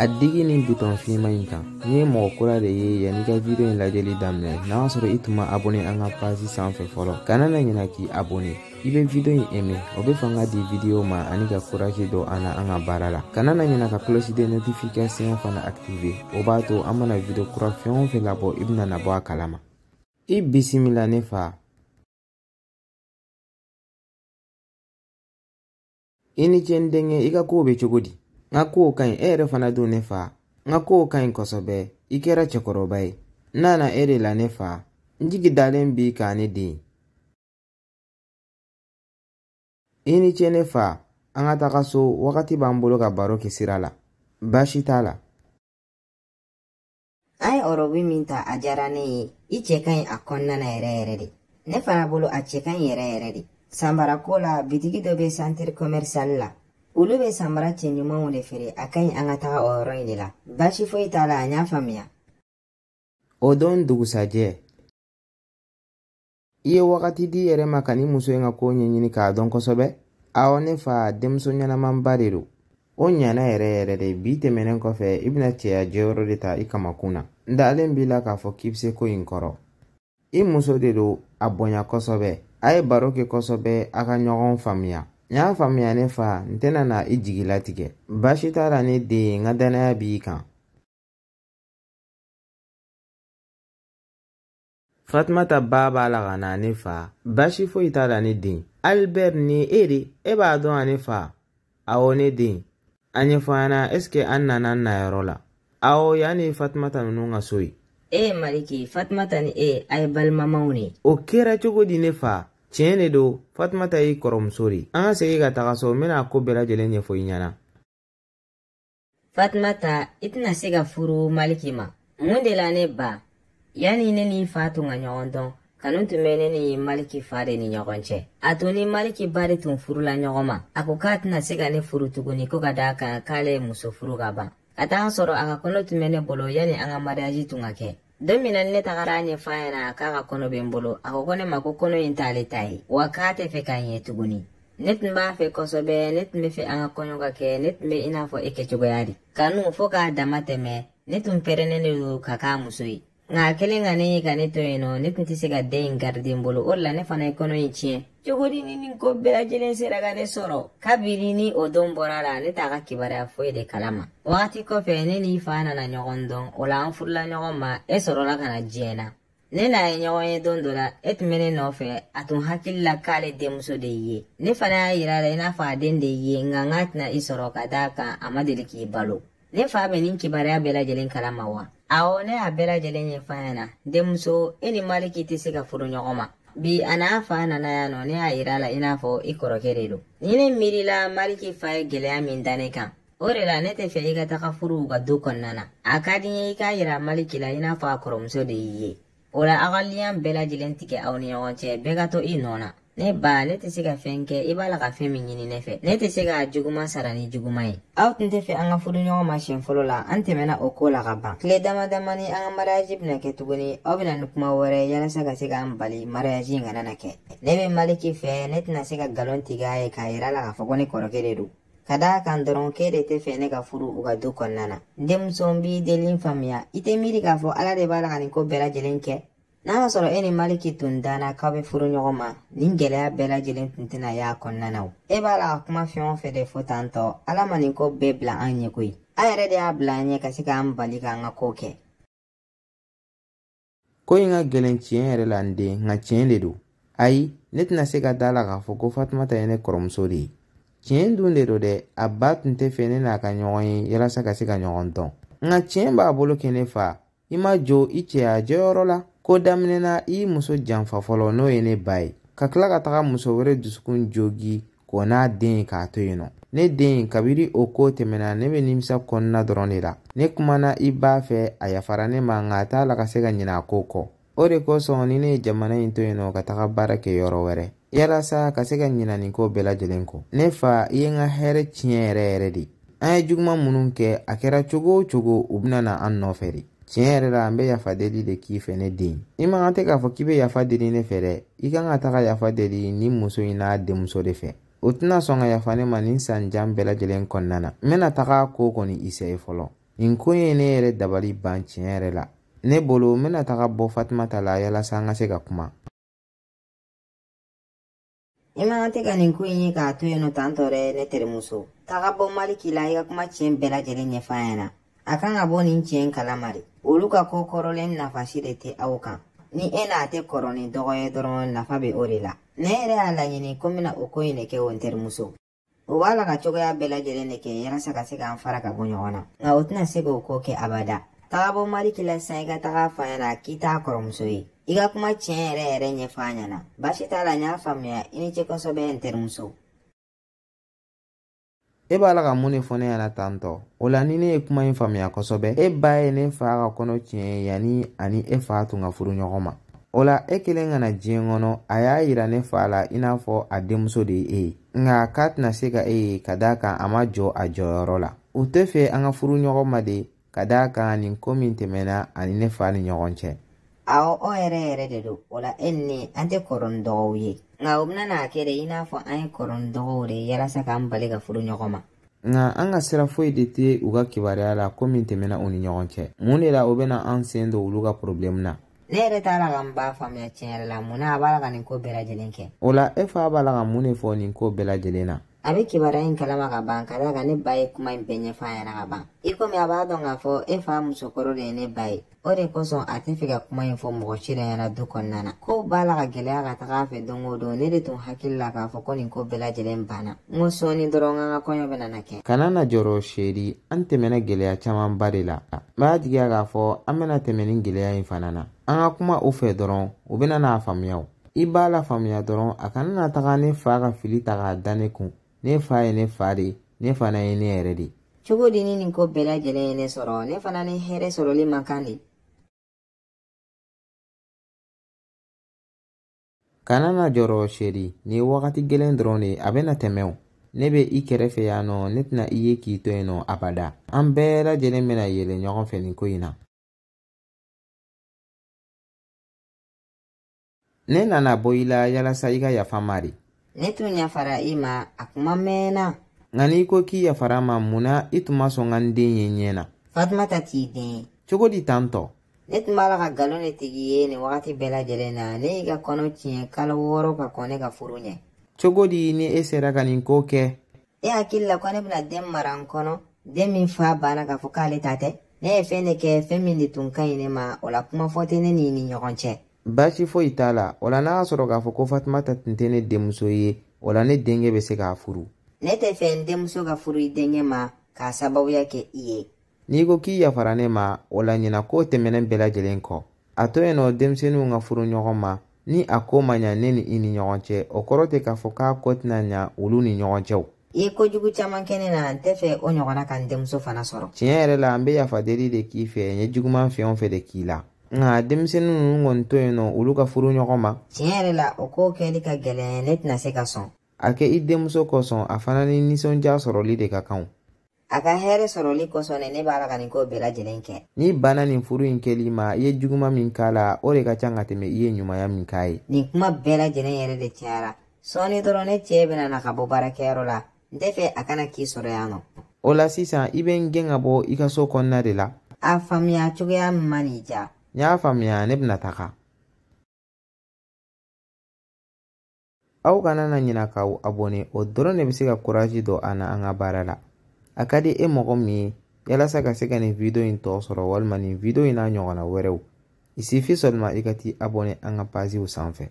a digi ni bitɔn finman ɲi kan ni ye mɔgɔ kura de ye yan'i ka video in lajɛli daminɛ n'a y'a sɔrɔ i tun ma abone an ka pasi sanfɛ fɔlɔ kana na ɲina k'i abone i be video in aimé o be fanga di video ma ani ka courage dɔ an na an ka baara la kana na ɲina ka cloche de notification fana active o b'a to an mana video kura fɛn o fɛn labɔ i bena nabɔ a kalama i bisimila ne fa i ni cɛ n denkɛ i ka koo be cogo di n e e ka kow ka ɲi e yɛrɛ fana don ne fa n ka kow ka ɲi kosɛbɛ i kɛra cɛkɔrɔba ye n nana e de la ne fa n jigi dalen b'i kan ne den i ni ce ne fa an ka taga so wagati b'an bolo ka baro kɛ sira la baasi t'a la an ye ɔrɔbu min ta a diyara ne ye i cɛ ka ɲi a kɔnɔna na yɛrɛ yɛrɛ de ne fana bolo a cɛ ka ɲi yɛrɛ yɛrɛ de sanbarako la bitigi dɔ bɛ santiri kɔmɛrisali la olu bɛ samara cɛ ɲumanw de feere a ka ɲi an ka taga o yɔrɔ in de la basi foyi t'a la an y'a faamuya o don dugusajɛ i ye wagati di yɛrɛ ma ka ni muso in ka koo ɲɛɲini k'a dɔn kosɛbɛ awɔ ne fa denmuso ɲɛnamanba de do o ɲana yɛrɛ yɛrɛ de bi tɛmɛnen kɔfɛ i bena cɛya jɛyɔrɔ de ta i kamakun na n dalen b'i la k'a fɔ k'i be ko in kɔrɔ i muso de do a bonya kosɛbɛ a ye baro kɛ kosɛbɛ a ka ɲɔgɔn faamuya n y'a faamuya ne fa n tɛna na i jigi latigɛ baasi t'a la ne den n ka danaya b'i kan fatumata ba b'a la ka na ne fa baasi foyi t'a la ne den albert ni e de e b'a dɔn a ne fa awɔ ne den a ɲɛfɔ an ɲɛna ɛsike an nana n nayɔrɔ la awɔ yan ne ye fatumata nunu ka so ye e mariki fatumata ni e a ye balimamaw ne o kɛra cogo di ne fa tiɲɛ de don fatumata y'i kɔrɔmuso de an ka segi ka taga so n bena a ko bɛɛlajɛlen ɲɛfɔ i ɲɛna fatumata i tɛna se ka furu maliki ma mun de la ne ba yani ne ni fa tun ka ɲɔgɔn dɔn kanu tun bɛ ne ni maliki fa de ni ɲɔgɔn cɛ a to ni maliki ba de tun furula ɲɔgɔn ma a ko k'a tɛna se ka ne furu tuguni ko ka daa kan k'ale ye muso furu ka ban ka taga sɔrɔ a ka kɔnɔ tun bɛ ne bolo yani an ka mariyaji tun ka kɛ don min na ne tagara ɲɛfɔ a ɲɛna k'a ka kɔnɔ bɛ n bolo a ko ko ne ma ko kɔnɔ in t'ale ta ye wa k'a tɛ fɛ k'a ɲɛ tuguni ne tun b'a fɛ kosɔbɛ ne tun be fɛ an ka kɔɲɔ ka kɛ ne tun be i n'a fɔ i kɛcogoya di kanu fɔɔ k'a dama tɛmɛ ne tun pɛrɛnnen de do ka k'a muso ye nka kelen ka ne ye ka ne to yen nɔ ne tun tɛ se ka den in garide n bolo o de la ne fana ye kɔnɔ in tiɲɛ cogo di ni nin ko bɛɛ lajɛlen sera ka ne sɔrɔ kabini ni o don bɔra la ne t'a ka kibaruya foyi de kalama wagati kɔfɛ ne n'i fa nana ɲɔgɔn dɔn o la an furula ɲɔgɔn ma e sɔrɔla ka na diɲɛ na ne n'a ye ɲɔgɔn ye don dɔ la e tun bɛ ne nɔfɛ a tun hakili la k'ale denmuso de ye ne fana y'a yira a la e i n'a fɔ a den de ye nka n k'a tɛna i sɔrɔ ka d'a kan a ma deli k'i balo ne fa bɛ nin kibariya bɛɛ lajɛlen ma wa awɔ ne a bɛɛ ye fa ɲɛna denmuso i e ni maliki tɛ se ka furu ɲɔgɔn ma bi a n'a fa nana yan nɔ ne y'a yira la i n'a fɔ i kɔrɔkɛ de don ni miirila maliki fa ye gwɛlɛya min da kan o de la ne tɛ fɛ i ka taga furu ka du kɔnɔna na a ka di ye i k'a yira maliki la i n'a fɔ a kɔrɔmuso de y'i ye o la aw ka liyan bɛɛ lajɛlen tigɛ aw ni ɲɔgɔn cɛ bɛɛ ka to i nɔ na ne ba ne tɛ se ka fɛn kɛ i b'a la ka fɛn min ɲini ne fɛ ne tɛ se ka juguman sara ni juguman ye aw tun tɛ fɛ an ka furu ɲɔgɔn ma siɲɛ fɔlɔ la an tɛmɛna o ko la ka ban tile dama dama ni an ka mariyaji bɛna kɛ tuguni aw bɛna ni kuma wɛrɛ yalasa ka se k'an bali mariyaji in kana na kɛ ne bɛ maliki fɛ ne tɛna se ka galon tigɛ a ye k'a yira la k'a fɔ ko ne kɔrɔkɛ de don ka daa kan dɔrɔn k'e de tɛ fɛ ne ka furu u ka du kɔnɔna na denmuso n b'i deli faamuya i tɛ miiri k'a fɔ ala de b'a la ka nin ko bɛɛ lajɛlen kɛ n'a y'a sɔrɔ e ni maliki tun danna k'aw bɛ furu ɲɔgɔn ma nin gɛlɛya bɛɛ lajɛlen tun tɛna y'a kɔnɔna na o e b'a la a kuma fɛn o fɛn de fɔ tan tɔ ala ma nin ko bɛɛ bila an ɲɛ koyi a yɛrɛ de y'a bila an ɲɛ ka se k'an bali k'an ka ko kɛ ko in ka gɛlɛn tiɲɛ yɛrɛ la n den nka tiɲɛ de don ayi ne tɛna se ka da la k'a fɔ ko fatumata ye ne kɔrɔmuso de ye tiɲɛ dun de don dɛ a ba tun tɛ fɛ ne n'a ka ɲɔgɔn ye yalasa ka se ka ɲɔgɔn dɔn nka tiɲɛ b'a bolo kɛ ne fa i ma jo i cɛ a la ko daminɛna i muso janfa fɔlɔ n'o ye ne ba ye ka tila ka taga muso wɛrɛ dusukun jogi k'o n'a den ye k'a to yen nɔ ne den kabiri o ko tɛmɛna ne bɛ nimisa kɔnɔna dɔrɔn de la ne kumana i b'a fɛ a yafara ne ma nka t'a la ka se ka ɲinɛ a ko kɔ o de kosɔn ni ne ye jamana in to yen nɔ ka taga baara kɛ yɔrɔ wɛrɛ yalasa ka se ka ɲina nin ko bɛɛ lajɛlen kɔ ne fa i ye n ka hɛrɛ tiɲɛ yɛrɛ yɛrɛ de an ye juguman minnu kɛ a kɛra cogo o cogo u bɛna na an nɔfɛ de tiɲɛ yɛrɛ la n bɛ yafa deli de k'i fɛ ne den i man kan tɛ k'a fɔ k'i bɛ yafa deli ne fɛ dɛ i kan ka taga yafa deli ni muso in n'a denmuso de fɛ o tɛna sɔn ka yafa ne ma nin sanjan bɛɛ lajɛlen kɔnɔna na n bɛna taga ko kɔni isa ye fɔlɔ nin ko ye ne yɛrɛ dabali ban tiɲɛ yɛrɛ la ne bolo n bɛna taga bɔ fatuma ta la yalasa n ka se ka kuma i man kan tɛ ka nin ko in ye k'a to yen nɔ tantɔ dɛ ne terimuso taga bɔ maliki la i ka kuma tiɲɛ bɛɛ lajɛlen ɲɛfɔ a ɲɛna a kan ka bɔ nin tiɲɛ kalama de olu ka ko kɔrɔlen nafasi de tɛ aw kan ni e n'a tɛ kɔrɔ ni dɔgɔ ye dɔrɔn nafa bɛ o de la ne yɛrɛ y'a laɲini ko n bɛna o ko in de kɛ o n terimuso o b'a la ka cogoya bɛɛ lajɛlen de kɛ yalasa ka se k'an fara ka bɔ ɲɔgɔn na nka o tɛna se k'o ko kɛ abada tagabɔ mariki la sisan i ka taga f'a ɲɛna k'i t'a kɔrɔmuso ye i ka kuma tiɲɛ yɛrɛ yɛrɛ ɲɛfɔ a ɲɛna baasi t'a la n y'a faamuya i ni ce kosɛbɛ n terimuso e b'a la ka mun de fɔ ne ɲɛna tantɔ o la ni ne ye kuma in faamuya kosɛbɛ e ba ye ne fa ka kɔnɔ tiɲɛ yanni ani e fa tun ka furu ɲɔgɔn ma o la e kelen ka na diɲɛ kɔnɔ a y'a yira ne fa la i n'a fɔ a denmuso de ye e ye nka k'a tɛna se ka e ye ka daa kan a ma jɔ a jɔyɔrɔ la u tɛ fɛ an ka furu ɲɔgɔn ma de ka daa kan nin ko min tɛmɛna ani ne fa ni ɲɔgɔn cɛ awɔ o yɛrɛ yɛrɛ de don o la e ni an tɛ kɔrɔ ni dɔgɔw ye nka o benana kɛ de i n'a fɔ an ye kɔrɔndɔgɔw de yalasa k'an bali ka furu ɲɔgɔn ma nka an ka sira foyi de tɛ u ka kibaruya la ko min tɛmɛna u ni ɲɔgɔn cɛ mun de la o bena an sen don olu ka porobilɛmu na ne yɛrɛ t'a la ka n b'a faamuya tiɲɛ yɛrɛ la mun na a b'a la ka nin ko bɛɛ lajɛlen kɛ o la e fa b'a la ka mun de fɔ nin ko bɛɛ lajɛlen na a bɛ kibaruya in kalama ka ban ka d'a kan ne ba ye kuma in bɛɛ ɲɛfɔ a ka ban i komi a b'a dɔn k'a fɔ e fa musokɔrɔ de ye ne ba ye o de kosɔn a tɛ fɛ ka kuma in fɔ mɔgɔ si ɲɛna du kɔnɔna na kow b'a la ka gɛlɛya ka taga a fɛ don o don ne de tun hakili la k'a fɔ ko nin ko bɛɛ lajɛlen banna n ko sɔɔni dɔrɔn n ka kɔɲɔ bɛ na kɛ. kana na jɔrɔ seri an tɛmɛna gɛlɛya camanba de la b'a jigiya k'a fɔ an bɛna tɛmɛ ni gɛlɛya in fana na an ka kuma u fɛ dɔrɔn u bena n'a faamuya i b'a la faamuya dɔrɔn a kana na taga ne fa ka fili ta k'a da ne kun ne fa ye ne fa de ne fana ye ne yɛrɛ de cogo di ni nin ko bɛɛ lajɛlen ye ne sɔrɔ ne fana ni hɛrɛ sɔrɔli man kan de kana na jɔrɔ seri ni wagati gɛlɛn dɔrɔn de a bɛna tɛmɛ o ne be i kɛrɛfɛ yan nɔ ne tɛna i ye k'i to yen nɔ abada an bɛɛ lajɛlen bena yɛlɛ ɲɔgɔn fɛ nin ko yi na ne nana bɔ i la yalasa i ka yafa ma de ne tun y'a fara i ma a kuma mɛnna nka ko k'i yafara ma munna i tun ma sɔn ka n den ye ɲɛ na fatumata t'i di tan tɔ la ka galon de tigi ye ni wagati bɛɛ lajɛlen na ne y'i ka kɔnɔ tiɲɛ kalo wɔɔrɔ ka kɔn ne ka furu ɲɛ di ni e ka nin ko kɛ e hakili la ko ne bena den mara n kɔnɔ den min fa banna k'a fɔ k'ale tɛ ne ye fɛn de kɛ fɛn min de tun ma o kuma fɔ ni ni ɲɔgɔn basi foyi t'a la o la n'a y'a sɔrɔ k'a fɔ ko fatumata tun tɛ ne denmuso ye o la ne denkɛ bɛ se k'a furu ne tɛ fɛ n denmuso ka furu i denkɛ ma k'a sababuya kɛ i ye n'i ko k'i yafara ne ma o la ɲina k'o tɛmɛnen bɛɛ lajɛlen kɔ a to yen nɔ denmisɛnninw ka furu ɲɔgɔn ma ni a ko ma ɲa ne ni i ni ɲɔgɔn cɛ o kɔrɔ tɛ k'a fɔ k'a ko tɛna ɲa olu ni ɲɔgɔn cɛw i ye kojugu caaman kɛ ne na n tɛ fɛ o ɲɔgɔnna ka n denmuso fana sɔrɔ tiɲɛ yɛrɛ la n be yafadeli de k'i fɛ n ye juguman fɛn o fɛ de k'i la nka denmisɛnnin ninnu kɔni to yen nɔ olu ka furu ɲɔgɔn ma. tiɲɛ yɛrɛ la o ko kɛli ka gɛlɛn ne tɛna se ka sɔn. a kɛ i denmuso kosɔn a fana ni nisɔndiya sɔrɔli de ka kan. a ka hɛrɛ sɔrɔli kosɔn ne ne b'a la ka nin ko bɛɛ lajɛlen kɛ. n'i banna nin furu in kɛli ma i ye juguman min k'a la o de ka can ka tɛmɛ i ye ɲumanya min k'a ye. nin kuma bɛɛ lajɛlen yɛrɛ de cayara sɔɔni dɔrɔn ne cɛ bɛna na ka bɔ baarakɛyɔrɔ la n tɛ fɛ a kana k'i sɔrɔ yan nɔ. o la sisan i bɛ n gɛn ka bɔ i ka so kɔnɔna de la. a faamuya cogoya min ma n'i diya y'a faamuya ne bɛna taga aw kana na ɲina k'aw abone o dɔrɔn ne be se ka dɔ a na an ka baara la a ka di e mɔgɔ min ye yalasa ka se ka nin video in tɔɔ sɔrɔ walima nin video in n'a ɲɔgɔnna wɛrɛw i isifi sɔlima i ka t'i abone an ka paziw sanfɛ